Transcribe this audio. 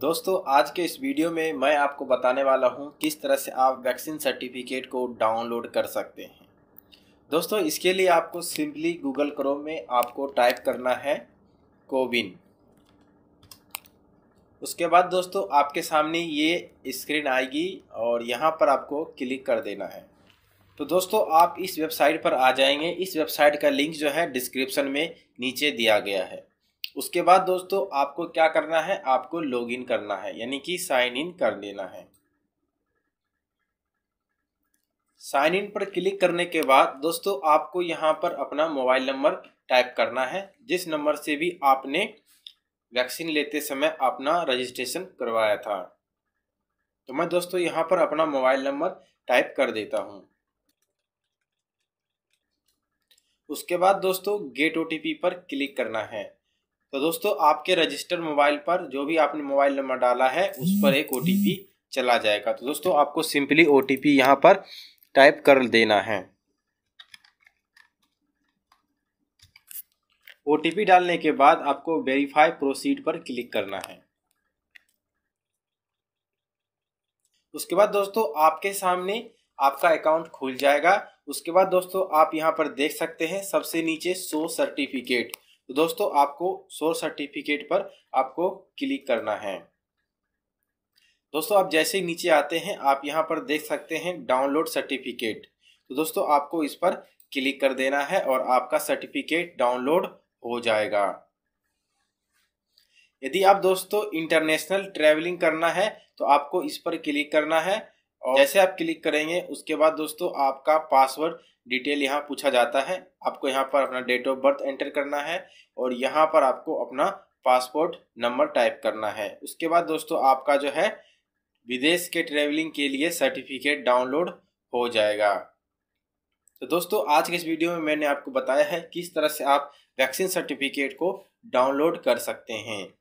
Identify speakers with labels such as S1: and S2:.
S1: दोस्तों आज के इस वीडियो में मैं आपको बताने वाला हूं किस तरह से आप वैक्सीन सर्टिफिकेट को डाउनलोड कर सकते हैं दोस्तों इसके लिए आपको सिंपली गूगल क्रोम में आपको टाइप करना है कोविन उसके बाद दोस्तों आपके सामने ये स्क्रीन आएगी और यहाँ पर आपको क्लिक कर देना है तो दोस्तों आप इस वेबसाइट पर आ जाएंगे इस वेबसाइट का लिंक जो है डिस्क्रिप्शन में नीचे दिया गया है उसके बाद दोस्तों आपको क्या करना है आपको लॉगिन करना है यानी कि साइन इन कर लेना है साइन इन पर क्लिक करने के बाद दोस्तों आपको यहां पर अपना मोबाइल नंबर टाइप करना है जिस नंबर से भी आपने वैक्सीन लेते समय अपना रजिस्ट्रेशन करवाया था तो मैं दोस्तों यहां पर अपना मोबाइल नंबर टाइप कर देता हूं उसके बाद दोस्तों गेट ओ पर क्लिक करना है तो दोस्तों आपके रजिस्टर मोबाइल पर जो भी आपने मोबाइल नंबर डाला है उस पर एक ओ चला जाएगा तो दोस्तों आपको सिंपली ओ टी पी यहाँ पर टाइप कर देना है ओ टी पी डालने के बाद आपको वेरीफाई प्रोसीड पर क्लिक करना है उसके बाद दोस्तों आपके सामने आपका अकाउंट खुल जाएगा उसके बाद दोस्तों आप यहाँ पर देख सकते हैं सबसे नीचे शो सर्टिफिकेट तो दोस्तों आपको सोर्स सर्टिफिकेट पर आपको क्लिक करना है दोस्तों आप जैसे ही नीचे आते हैं आप यहां पर देख सकते हैं डाउनलोड सर्टिफिकेट तो दोस्तों आपको इस पर क्लिक कर देना है और आपका सर्टिफिकेट डाउनलोड हो जाएगा यदि आप दोस्तों इंटरनेशनल ट्रेवलिंग करना है तो आपको इस पर क्लिक करना है और जैसे आप क्लिक करेंगे उसके बाद दोस्तों आपका पासवर्ड डिटेल यहाँ पूछा जाता है आपको यहाँ पर अपना डेट ऑफ बर्थ एंटर करना है और यहाँ पर आपको अपना पासपोर्ट नंबर टाइप करना है उसके बाद दोस्तों आपका जो है विदेश के ट्रेवलिंग के लिए सर्टिफिकेट डाउनलोड हो जाएगा तो दोस्तों आज के इस वीडियो में मैंने आपको बताया है किस तरह से आप वैक्सीन सर्टिफिकेट को डाउनलोड कर सकते हैं